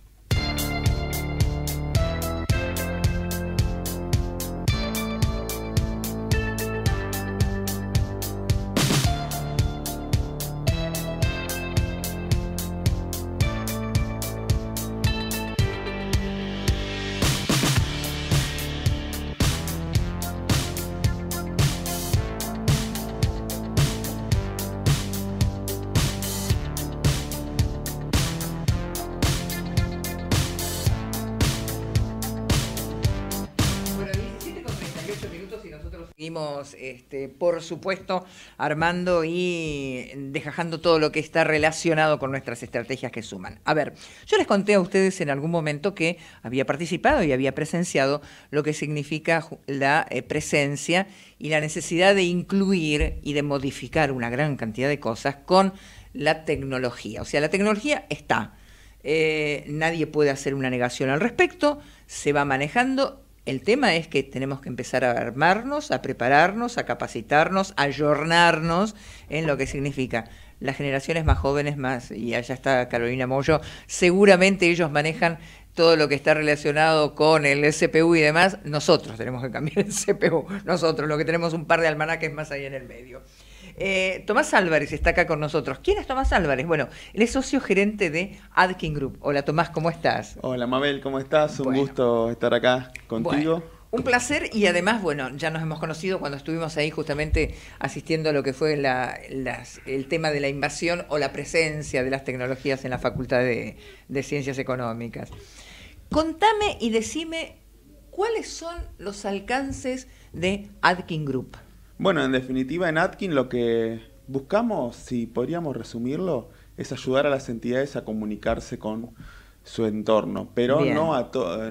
por supuesto, armando y dejando todo lo que está relacionado con nuestras estrategias que suman. A ver, yo les conté a ustedes en algún momento que había participado y había presenciado lo que significa la eh, presencia y la necesidad de incluir y de modificar una gran cantidad de cosas con la tecnología. O sea, la tecnología está. Eh, nadie puede hacer una negación al respecto, se va manejando el tema es que tenemos que empezar a armarnos, a prepararnos, a capacitarnos, a jornarnos en lo que significa. Las generaciones más jóvenes, más, y allá está Carolina Moyo, seguramente ellos manejan todo lo que está relacionado con el CPU y demás. Nosotros tenemos que cambiar el CPU, nosotros, lo que tenemos un par de almanaques más ahí en el medio. Eh, Tomás Álvarez está acá con nosotros. ¿Quién es Tomás Álvarez? Bueno, él es socio gerente de Adkin Group. Hola Tomás, ¿cómo estás? Hola Mabel, ¿cómo estás? Un gusto estar acá contigo. Un placer y además, bueno, ya nos hemos conocido cuando estuvimos ahí justamente asistiendo a lo que fue el tema de la invasión o la presencia de las tecnologías en la Facultad de Ciencias Económicas. Contame y decime cuáles son los alcances de Adkin Group. Bueno, en definitiva, en Atkin lo que buscamos, si podríamos resumirlo, es ayudar a las entidades a comunicarse con su entorno, pero no,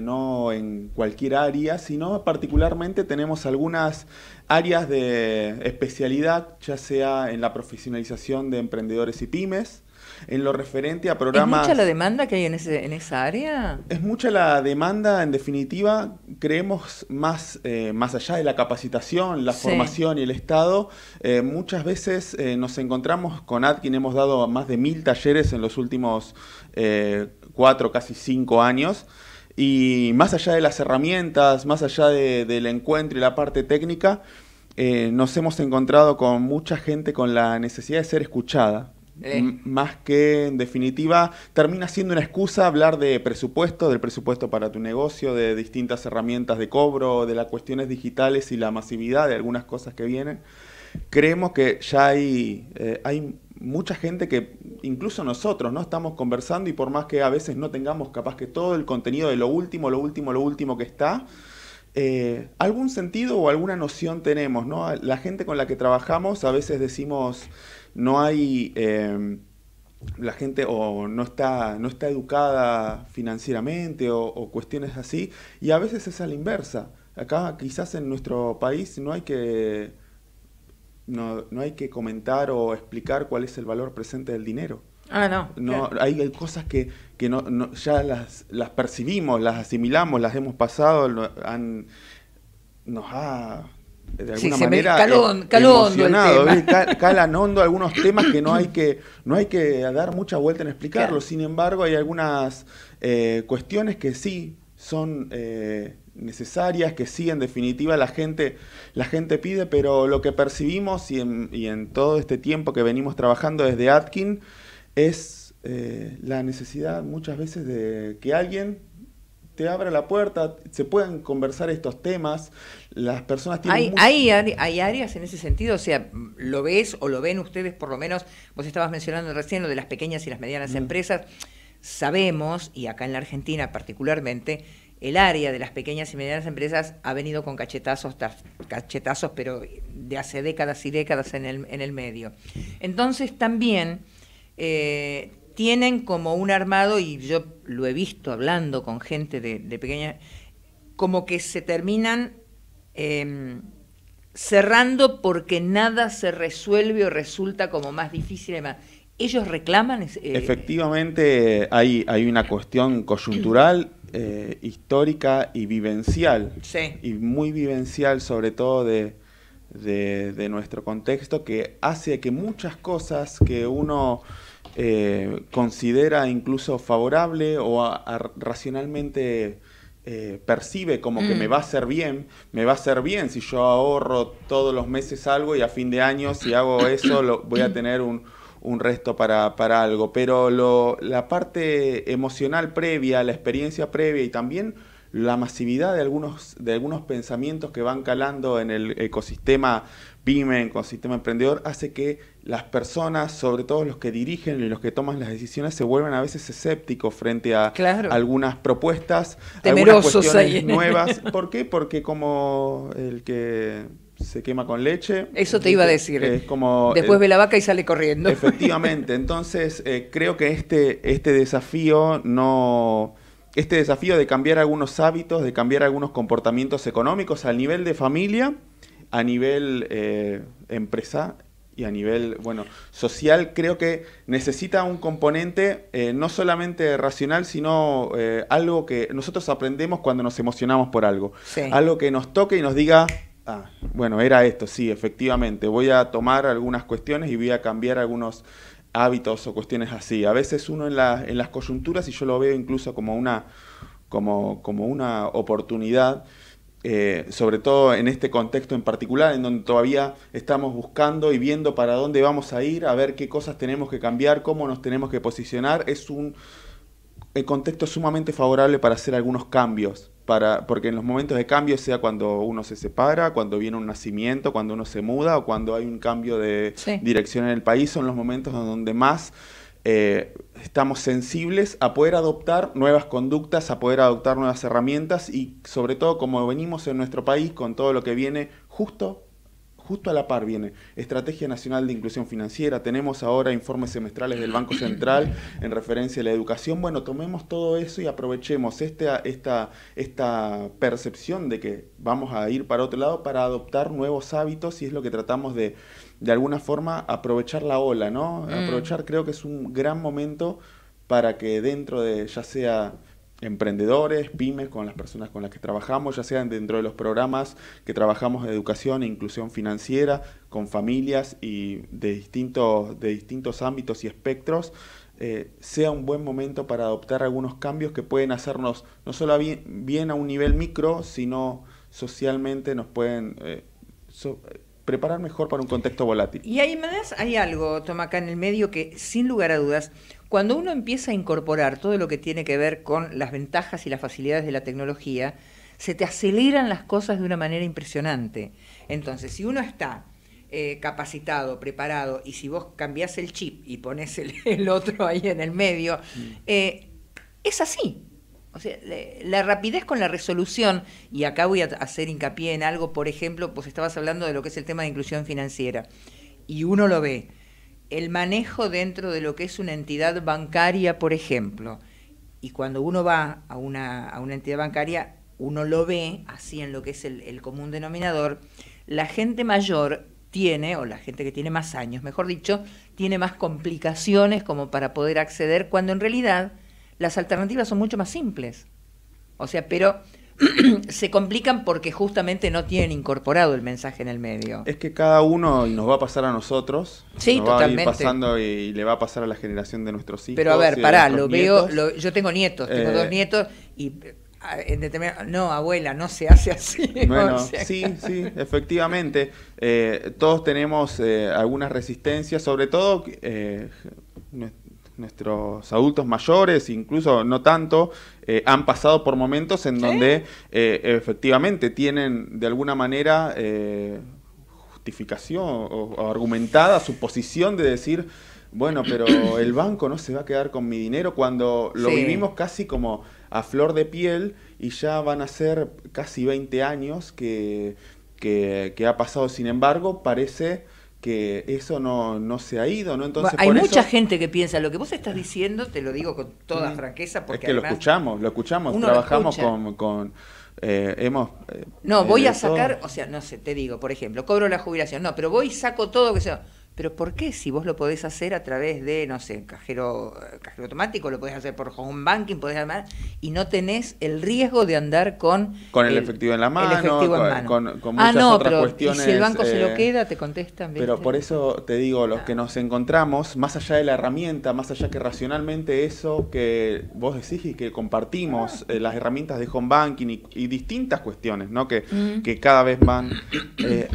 no en cualquier área, sino particularmente tenemos algunas áreas de especialidad, ya sea en la profesionalización de emprendedores y pymes, en lo referente a programas... ¿Es mucha la demanda que hay en, ese, en esa área? Es mucha la demanda, en definitiva, creemos más, eh, más allá de la capacitación, la formación y el Estado, eh, muchas veces eh, nos encontramos con Adkin, hemos dado más de mil talleres en los últimos cuatro, casi cinco años. Y más allá de las herramientas, más allá del encuentro y la parte técnica, nos hemos encontrado con mucha gente con la necesidad de ser escuchada, eh. Más que, en definitiva, termina siendo una excusa hablar de presupuesto, del presupuesto para tu negocio, de distintas herramientas de cobro, de las cuestiones digitales y la masividad de algunas cosas que vienen. Creemos que ya hay, eh, hay mucha gente que, incluso nosotros, ¿no? Estamos conversando y por más que a veces no tengamos capaz que todo el contenido de lo último, lo último, lo último que está, eh, algún sentido o alguna noción tenemos, ¿no? La gente con la que trabajamos a veces decimos, no hay... Em, la gente o no está, no está educada financieramente o, cuestiones así, y a veces es a la inversa. Acá quizás en nuestro país no hay que no, hay que comentar o explicar cuál es el valor presente del dinero. Ah, no. no Hay cosas que que no, ya las, percibimos, las asimilamos, las hemos pasado, han, nos ha de alguna manera eh, hondo algunos temas que no hay que no hay que dar mucha vuelta en explicarlo Sin embargo, hay algunas eh, cuestiones que sí son eh, necesarias, que sí, en definitiva, la gente, la gente pide, pero lo que percibimos y en todo este tiempo que venimos trabajando desde Atkin es eh, la necesidad muchas veces de que alguien te abra la puerta, se puedan conversar estos temas, las personas tienen... Hay, hay, áreas en ese sentido, o sea, lo ves o lo ven ustedes por lo menos, vos estabas mencionando recién lo de las pequeñas y las medianas empresas, sabemos, y acá en la Argentina particularmente, el área de las pequeñas y medianas empresas ha venido con cachetazos, cachetazos, pero de hace décadas y décadas en el, en el medio. Entonces también... Eh, tienen como un armado, y yo lo he visto hablando con gente de, pequeña, como que se terminan em, cerrando porque nada se resuelve o resulta como más difícil ¿Ellos reclaman? Eh? Efectivamente, hay, hay una cuestión coyuntural, eh, histórica y vivencial. Y muy vivencial, sobre todo de nuestro contexto, que hace que muchas cosas que uno eh, considera incluso favorable o racionalmente eh, percibe como que me mm. va a hacer bien, me va a hacer bien si yo ahorro todos los meses algo y a fin de año si hago eso voy a tener un, resto para, algo. Pero la parte emocional previa, la experiencia previa y también la masividad de algunos, de algunos pensamientos que van calando en el ecosistema con sistema emprendedor, hace que las personas, sobre todo los que dirigen y los que toman las decisiones, se vuelvan a veces escépticos frente a algunas propuestas, Temerosos algunas cuestiones nuevas. ¿Por qué? Porque como el que se quema con leche. Eso te iba a decir. Después ve la vaca y sale corriendo. Efectivamente. Entonces, eh, creo que este, este desafío no este desafío de cambiar algunos hábitos, de cambiar algunos comportamientos económicos al nivel de familia, a nivel eh, empresa y a nivel bueno social creo que necesita un componente eh, no solamente racional sino eh, algo que nosotros aprendemos cuando nos emocionamos por algo algo que nos toque y nos diga ah, bueno era esto sí efectivamente voy a tomar algunas cuestiones y voy a cambiar algunos hábitos o cuestiones así a veces uno en, en las coyunturas y yo lo veo incluso como una como, como una oportunidad eh, sobre todo en este contexto en particular, en donde todavía estamos buscando y viendo para dónde vamos a ir, a ver qué cosas tenemos que cambiar, cómo nos tenemos que posicionar, es un contexto sumamente favorable para hacer algunos cambios, para, porque en los momentos de cambio, sea cuando uno se separa, cuando viene un nacimiento, cuando uno se muda o cuando hay un cambio de dirección en el país, son los momentos donde más eh, estamos sensibles a poder adoptar nuevas conductas, a poder adoptar nuevas herramientas y sobre todo como venimos en nuestro país con todo lo que viene justo justo a la par viene Estrategia Nacional de Inclusión Financiera, tenemos ahora informes semestrales del Banco Central en referencia a la educación. Bueno, tomemos todo eso y aprovechemos esta, esta, esta percepción de que vamos a ir para otro lado para adoptar nuevos hábitos y es lo que tratamos de, de alguna forma aprovechar la ola, ¿no? Mm. Aprovechar creo que es un gran momento para que dentro de, ya sea emprendedores, pymes, con las personas con las que trabajamos, ya sean dentro de los programas que trabajamos de educación e inclusión financiera, con familias y de distintos, de distintos ámbitos y espectros, eh, sea un buen momento para adoptar algunos cambios que pueden hacernos no solo bien, a un nivel micro, sino socialmente nos pueden... Eh, preparar mejor para un contexto volátil. Y además hay algo, toma acá en el medio, que sin lugar a dudas, cuando uno empieza a incorporar todo lo que tiene que ver con las ventajas y las facilidades de la tecnología, se te aceleran las cosas de una manera impresionante. Entonces, si uno está eh, capacitado, preparado, y si vos cambiás el chip y pones el, otro ahí en el medio, mm. eh, es así la rapidez con la resolución, y acá voy a hacer hincapié en algo, por ejemplo, pues estabas hablando de lo que es el tema de inclusión financiera, y uno lo ve, el manejo dentro de lo que es una entidad bancaria, por ejemplo, y cuando uno va a una, entidad bancaria, uno lo ve, así en lo que es el común denominador, la gente mayor tiene, o la gente que tiene más años, mejor dicho, tiene más complicaciones como para poder acceder, cuando en realidad las alternativas son mucho más simples. O sea, pero se complican porque justamente no tienen incorporado el mensaje en el medio. Es que cada uno nos va a pasar a nosotros. Sí, Va a ir pasando y le va a pasar a la generación de nuestros hijos. Pero a ver, pará, lo veo, yo tengo nietos, tengo dos eh, nietos y ah, no, abuela, no se hace así. Bueno, sí, sí, efectivamente. Eh, todos tenemos eh, algunas resistencias, sobre todo eh, nuestros adultos mayores, incluso no tanto, eh, han pasado por momentos en donde eh, efectivamente tienen de alguna manera eh, justificación o, argumentada su posición de decir, bueno, pero el banco no se va a quedar con mi dinero cuando lo vivimos casi como a flor de piel y ya van a ser casi 20 años que, que, que ha pasado, sin embargo, parece que eso no, se ha ido, ¿no? Entonces, hay mucha gente que piensa, lo que vos estás diciendo, te lo digo con toda mm. franqueza, porque... Es que lo escuchamos, lo escuchamos, trabajamos con... Eh, hemos... Eh, no, voy eh, a sacar, o sea, no sé, te digo, por ejemplo, cobro la jubilación, no, pero voy y saco todo que sea... Pero ¿por qué si vos lo podés hacer a través de, no sé, cajero, eh, cajero automático, lo podés hacer por home banking, podés armar, y no tenés el riesgo de andar con... Con el, efectivo en la mano, con, mano. con, ah, muchas otras pero, cuestiones. si el banco se lo eh, queda, te contestan. Pero por eso te digo, los que nos encontramos, más allá de la herramienta, más allá que racionalmente eso que vos decís y que compartimos, ah. eh, las herramientas de home banking y, distintas cuestiones, ¿no? Que, mm. que cada vez van,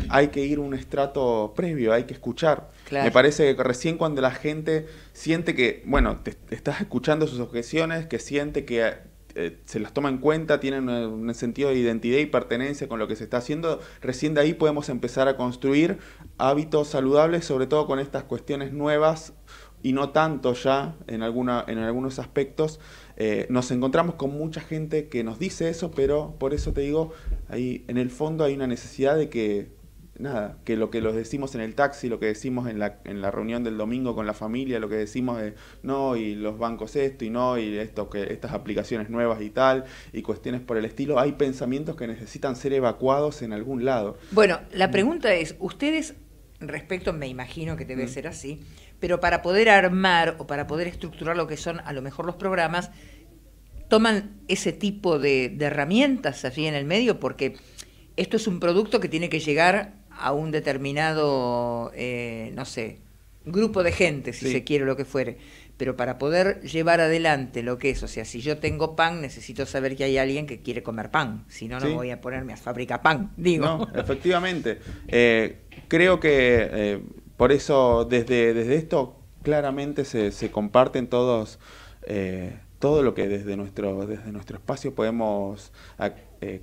hay que ir un estrato previo, hay que escuchar me parece que recién cuando la gente siente que, bueno, te, estás escuchando sus objeciones, que siente que eh, se las toma en cuenta, tienen un, sentido de identidad y pertenencia con lo que se está haciendo, recién de ahí podemos empezar a construir hábitos saludables, sobre todo con estas cuestiones nuevas y no tanto ya en, alguna, en algunos aspectos. Eh, nos encontramos con mucha gente que nos dice eso, pero por eso te digo, ahí en el fondo hay una necesidad de que nada, que lo que los decimos en el taxi, lo que decimos en la, en la reunión del domingo con la familia, lo que decimos de no, y los bancos esto, y no, y esto, que estas aplicaciones nuevas y tal, y cuestiones por el estilo, hay pensamientos que necesitan ser evacuados en algún lado. Bueno, la mm. pregunta es, ustedes, respecto, me imagino que debe mm. ser así, pero para poder armar o para poder estructurar lo que son a lo mejor los programas, toman ese tipo de, de herramientas así en el medio porque esto es un producto que tiene que llegar a un determinado, eh, no sé, grupo de gente, si se quiere, lo que fuere. Pero para poder llevar adelante lo que es, o sea, si yo tengo pan, necesito saber que hay alguien que quiere comer pan. Si no, no voy a ponerme a fábrica pan, digo. No, efectivamente. Eh, creo que eh, por eso, desde, desde esto, claramente se, se comparten todos. todo lo que desde nuestro, desde nuestro espacio podemos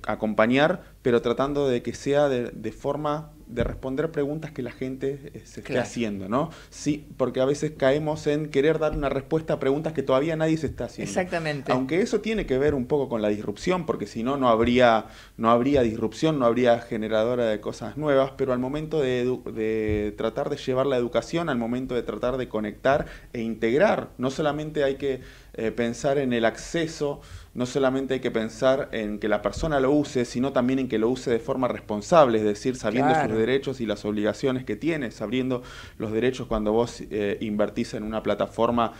acompañar pero tratando de que sea de, forma de responder preguntas que la gente eh, se esté haciendo, ¿no? Sí, porque a veces caemos en querer dar una respuesta a preguntas que todavía nadie se está haciendo. Exactamente. Aunque eso tiene que ver un poco con la disrupción, porque si no, no habría, no habría disrupción, no habría generadora de cosas nuevas, pero al momento de, tratar de llevar la educación, al momento de tratar de conectar e integrar, no solamente hay que eh, pensar en el acceso, no solamente hay que pensar en que la persona lo use, sino también en que lo use de forma responsable, es decir, sabiendo sus derechos y las obligaciones que tiene, sabiendo los derechos cuando vos eh, invertís en una plataforma.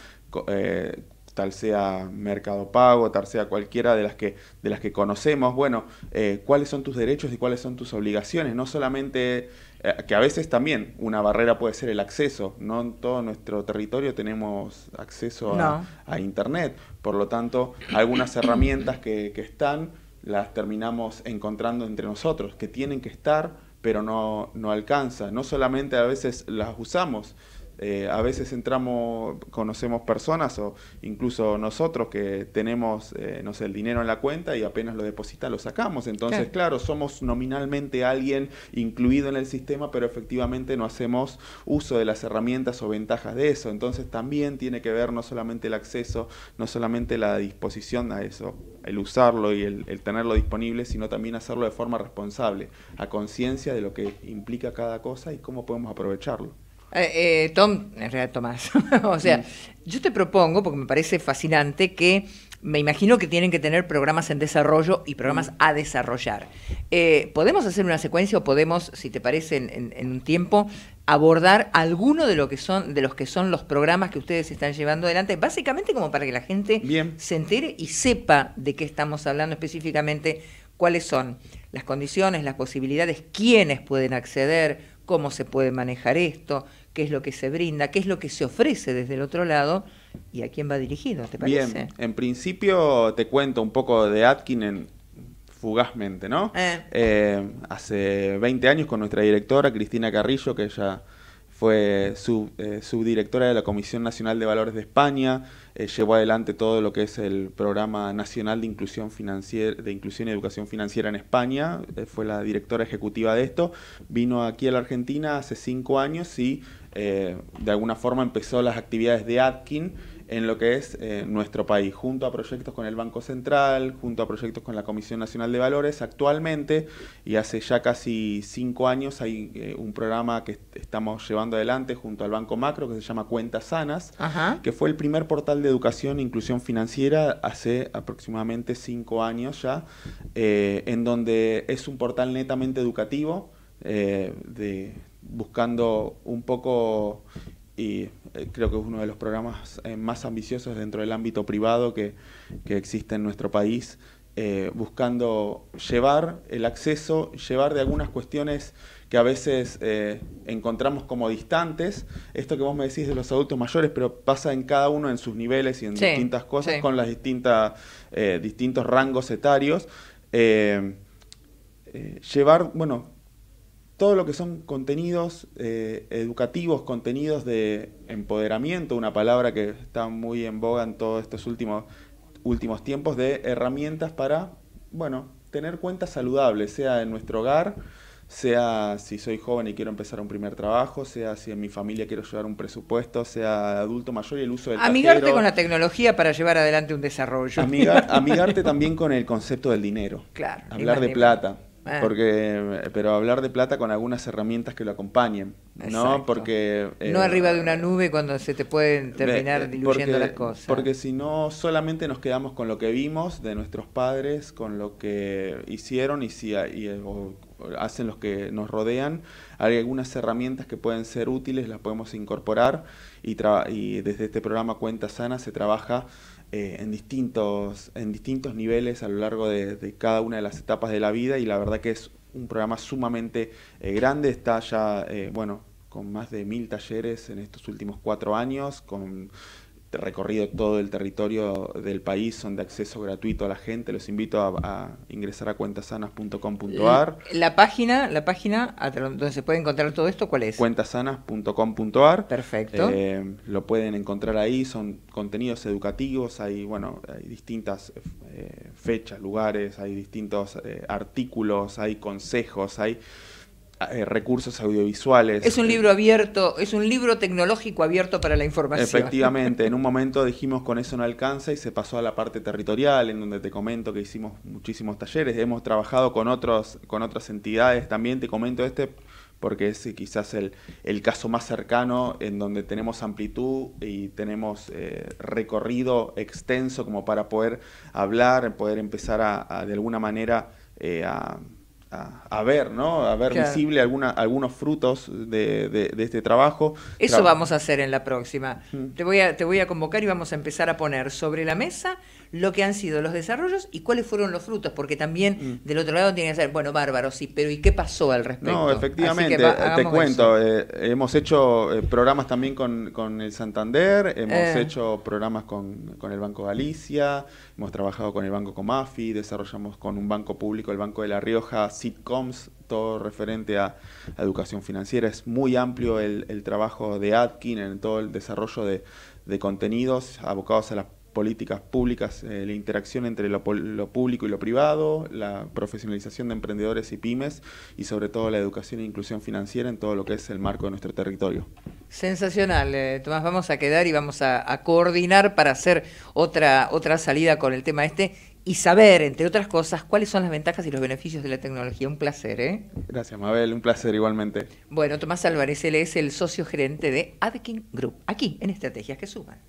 Eh, tal sea Mercado Pago, tal sea cualquiera de las que, de las que conocemos, bueno, eh, cuáles son tus derechos y cuáles son tus obligaciones, no solamente que a veces también una barrera puede ser el acceso, no en todo nuestro territorio tenemos acceso a, a Internet, por lo tanto, algunas herramientas que, que están las terminamos encontrando entre nosotros, que tienen que estar, pero no, no alcanza. No solamente a veces las usamos, eh, a veces entramos, conocemos personas o incluso nosotros que tenemos, eh, el dinero en la cuenta y apenas lo deposita lo sacamos. Entonces, claro, somos nominalmente alguien incluido en el sistema, pero efectivamente no hacemos uso de las herramientas o ventajas de eso. Entonces, también tiene que ver no solamente el acceso, no solamente la disposición a eso, el usarlo y el tenerlo disponible, sino también hacerlo de forma responsable, a conciencia de lo que implica cada cosa y cómo podemos aprovecharlo. Eh, eh, Tom, en realidad Tomás. o sea, mm. yo te propongo, porque me parece fascinante, que me imagino que tienen que tener programas en desarrollo y programas mm. a desarrollar. Eh, ¿Podemos hacer una secuencia o podemos, si te parece, en, un tiempo, abordar alguno de lo que son, de los que son los programas que ustedes están llevando adelante, básicamente como para que la gente se entere y sepa de qué estamos hablando específicamente, cuáles son las condiciones, las posibilidades, quiénes pueden acceder cómo se puede manejar esto, qué es lo que se brinda, qué es lo que se ofrece desde el otro lado y a quién va dirigido, ¿te parece? Bien, en principio te cuento un poco de Atkinen fugazmente, ¿no? Eh. Eh, hace 20 años con nuestra directora Cristina Carrillo, que ella fue eh, subdirectora de la Comisión Nacional de Valores de España, eh, llevó adelante todo lo que es el Programa Nacional de Inclusión, Financiera, de Inclusión y Educación Financiera en España, eh, fue la directora ejecutiva de esto, vino aquí a la Argentina hace cinco años y de alguna forma empezó las actividades de Atkin en lo que es eh, nuestro país, junto a proyectos con el Banco Central, junto a proyectos con la Comisión Nacional de Valores. Actualmente, y hace ya casi cinco años, hay eh, un programa que estamos llevando adelante junto al Banco Macro, que se llama Cuentas Sanas, que fue el primer portal de educación e inclusión financiera hace aproximadamente cinco años ya, eh, en donde es un portal netamente educativo, de, buscando un poco y eh, creo que es uno de los programas eh, más ambiciosos dentro del ámbito privado que, existe en nuestro país, eh, buscando llevar el acceso, llevar de algunas cuestiones que a veces encontramos como distantes, esto que vos me decís de los adultos mayores, pero pasa en cada uno en sus niveles y en distintas cosas, con los distintos rangos etarios, llevar, bueno, todo lo que son contenidos eh, educativos, contenidos de empoderamiento, una palabra que está muy en boga en todos estos últimos, últimos tiempos, de herramientas para, bueno, tener cuentas saludables, sea en nuestro hogar, sea si soy joven y quiero empezar un primer trabajo, sea si en mi familia quiero llevar un presupuesto, sea adulto mayor y el uso del Amigarte con la tecnología para llevar adelante un desarrollo. amigarte también con el concepto del dinero. Claro. Hablar de plata. Eh. Porque, pero hablar de plata con algunas herramientas que lo acompañen, ¿no? Porque... Eh, no arriba de una nube cuando se te pueden terminar eh, diluyendo las cosas. Porque si no, solamente nos quedamos con lo que vimos de nuestros padres, con lo que hicieron y si y, hacen los que nos rodean. Hay algunas herramientas que pueden ser útiles, las podemos incorporar y, y desde este programa Cuenta Sana se trabaja eh, en, distintos, en distintos niveles a lo largo de, cada una de las etapas de la vida y la verdad que es un programa sumamente eh, grande, está ya, eh, bueno, con más de mil talleres en estos últimos cuatro años, con este recorrido todo el territorio del país, son de acceso gratuito a la gente. Los invito a, ingresar a cuentasanas.com.ar. Eh, la página, la página donde se puede encontrar todo esto, ¿cuál es? Cuentasanas.com.ar. Perfecto. Eh, lo pueden encontrar ahí, son contenidos educativos, hay, bueno, hay distintas eh, fechas, lugares, hay distintos artículos, hay consejos, hay eh, recursos audiovisuales. Es un libro abierto, es un libro tecnológico abierto para la información. Efectivamente, en un momento dijimos con eso no alcanza y se pasó a la parte territorial, en donde te comento que hicimos muchísimos talleres, hemos trabajado con, otros, con otras entidades también, te comento este porque es eh, quizás el, caso más cercano en donde tenemos amplitud y tenemos eh, recorrido extenso como para poder hablar, poder empezar a, de alguna manera a a, ver, ¿no? A ver visible alguna, algunos frutos de, este trabajo. Eso vamos a hacer en la próxima. Te, voy a, te voy a convocar y vamos a empezar a poner sobre la mesa lo que han sido los desarrollos y cuáles fueron los frutos, porque también mm. del otro lado tiene que ser, bueno, bárbaro, sí, pero ¿y qué pasó al respecto? No, efectivamente, te cuento, eh, hemos hecho eh, programas también con, el Santander, hemos eh. hecho programas con, con el Banco Galicia, hemos trabajado con el Banco Comafi, desarrollamos con un banco público, el Banco de La Rioja, sitcoms, todo referente a, educación financiera. Es muy amplio el, trabajo de Atkin en todo el desarrollo de, contenidos abocados a las políticas públicas, eh, la interacción entre lo, público y lo privado, la profesionalización de emprendedores y pymes y sobre todo la educación e inclusión financiera en todo lo que es el marco de nuestro territorio. Sensacional, eh, Tomás, vamos a quedar y vamos a, coordinar para hacer otra, otra salida con el tema este y saber, entre otras cosas, cuáles son las ventajas y los beneficios de la tecnología. Un placer, ¿eh? Gracias, Mabel, un placer igualmente. Bueno, Tomás Álvarez, él es el socio gerente de Adkin Group, aquí en Estrategias que Suban.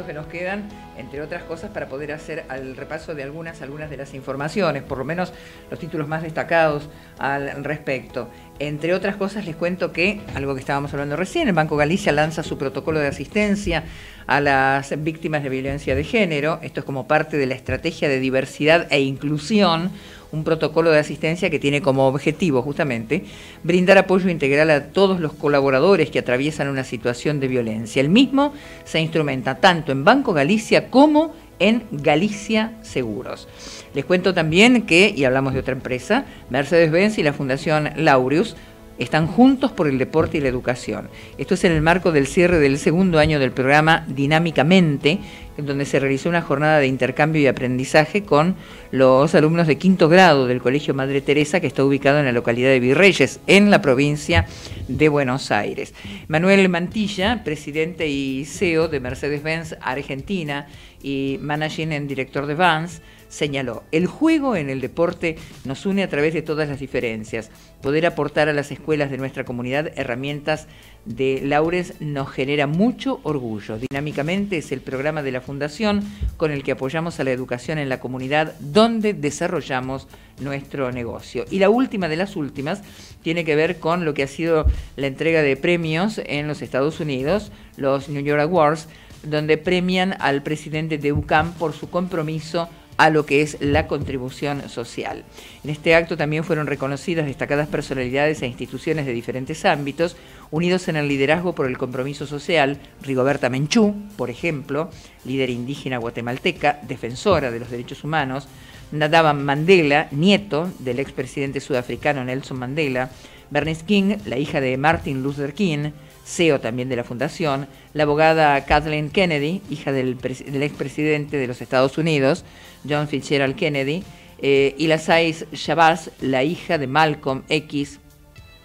que nos quedan, entre otras cosas, para poder hacer el repaso de algunas, algunas de las informaciones, por lo menos los títulos más destacados al respecto. Entre otras cosas, les cuento que, algo que estábamos hablando recién, el Banco Galicia lanza su protocolo de asistencia a las víctimas de violencia de género. Esto es como parte de la estrategia de diversidad e inclusión un protocolo de asistencia que tiene como objetivo justamente brindar apoyo integral a todos los colaboradores que atraviesan una situación de violencia. El mismo se instrumenta tanto en Banco Galicia como en Galicia Seguros. Les cuento también que, y hablamos de otra empresa, Mercedes-Benz y la Fundación Laureus están juntos por el deporte y la educación. Esto es en el marco del cierre del segundo año del programa Dinámicamente, en donde se realizó una jornada de intercambio y aprendizaje con los alumnos de quinto grado del Colegio Madre Teresa, que está ubicado en la localidad de Virreyes, en la provincia de Buenos Aires. Manuel Mantilla, presidente y CEO de Mercedes-Benz Argentina y Managing en Director de Vans, señaló, el juego en el deporte nos une a través de todas las diferencias. Poder aportar a las escuelas de nuestra comunidad herramientas de Laures nos genera mucho orgullo. Dinámicamente es el programa de la Fundación con el que apoyamos a la educación en la comunidad donde desarrollamos nuestro negocio. Y la última de las últimas tiene que ver con lo que ha sido la entrega de premios en los Estados Unidos, los New York Awards, donde premian al presidente de UCAM por su compromiso a lo que es la contribución social. En este acto también fueron reconocidas destacadas personalidades e instituciones de diferentes ámbitos, unidos en el liderazgo por el compromiso social, Rigoberta Menchú, por ejemplo, líder indígena guatemalteca, defensora de los derechos humanos, Nadaban Mandela, nieto del expresidente sudafricano Nelson Mandela, Bernice King, la hija de Martin Luther King, CEO también de la fundación, la abogada Kathleen Kennedy, hija del expresidente de los Estados Unidos, John Fitzgerald Kennedy, eh, y la Saiz Shabazz, la hija de Malcolm X,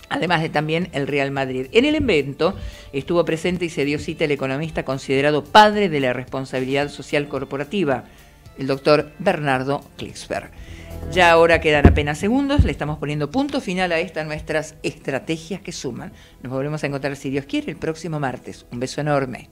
además de también el Real Madrid. En el evento estuvo presente y se dio cita el economista considerado padre de la responsabilidad social corporativa, el doctor Bernardo Klicksberg. Ya ahora quedan apenas segundos, le estamos poniendo punto final a estas nuestras estrategias que suman. Nos volvemos a encontrar, si Dios quiere, el próximo martes. Un beso enorme.